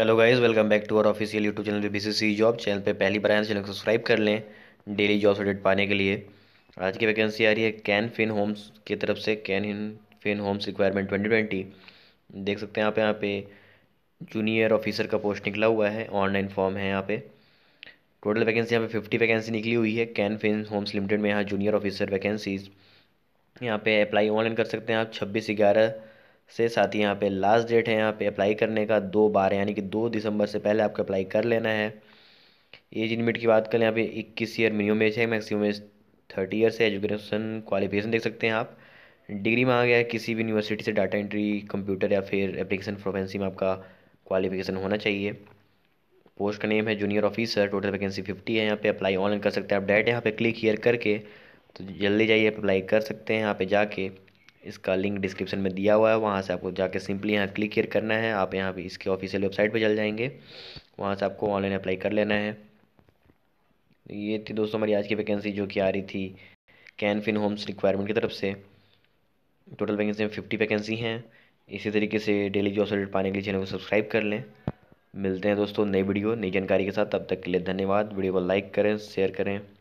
hello guys welcome back to our official YouTube channel B C job channel पे पहली बार तो channel को subscribe कर लें डेली जॉब अपडेट पाने के लिए आज की वैकेंसी आ रही है कैन फिन होम्स की तरफ से Can Fin Homes requirement twenty twenty देख सकते हैं आप यहाँ पे जूनियर ऑफिसर का पोस्ट निकला हुआ है ऑनलाइन फॉर्म है यहाँ पे टोटल वैकेंसी यहाँ पे फिफ्टी वैकेंसी निकली हुई है कैन फिन होम्स लिमिटेड में यहाँ जूनियर ऑफिसर वैकेंसीज यहाँ पे अप्लाई ऑनलाइन कर सकते हैं आप छब्बीस ग्यारह से साथ ही यहाँ पे लास्ट डेट है यहाँ पे अप्लाई करने का दो बार यानी कि दो दिसंबर से पहले आपको अप्लाई कर लेना है एज लिमिट की बात करें यहाँ पे इक्कीस ईयर मिनिमम एज है मैक्सिमम एज थर्टी ईयर्स है एजुकेशन क्वालिफिकेशन देख सकते हैं आप डिग्री में आ गया है किसी भी यूनिवर्सिटी से डाटा एंट्री कंप्यूटर या फिर एप्लीकेशन फ्रोवेंसी में आपका क्वालिफिकेशन होना चाहिए पोस्ट का नेम है junior officer total vacancy fifty है यहाँ पे अप्लाई ऑनलाइन कर सकते हैं आप डायरेक्ट यहाँ पे क्लिक हेयर करके तो जल्दी जाइए अप्लाई कर सकते हैं यहाँ पे जाके इसका लिंक डिस्क्रिप्शन में दिया हुआ है वहाँ से आपको जाके सिंपली यहाँ क्लिक कर करना है आप यहाँ पे इसके ऑफिशियल वेबसाइट पे चल जाएंगे वहाँ से आपको ऑनलाइन अप्लाई कर लेना है ये थी दोस्तों हमारी आज की वैकेंसी जो कि आ रही थी कैन फिन होम्स रिक्वायरमेंट की तरफ से टोटल वैकेंसी में फिफ्टी वैकेंसी हैं इसी तरीके से डेली जॉब अपडेट पाने के लिए चैनल को सब्सक्राइब कर लें मिलते हैं दोस्तों नई वीडियो नई जानकारी के साथ तब तक के लिए धन्यवाद वीडियो को लाइक करें शेयर करें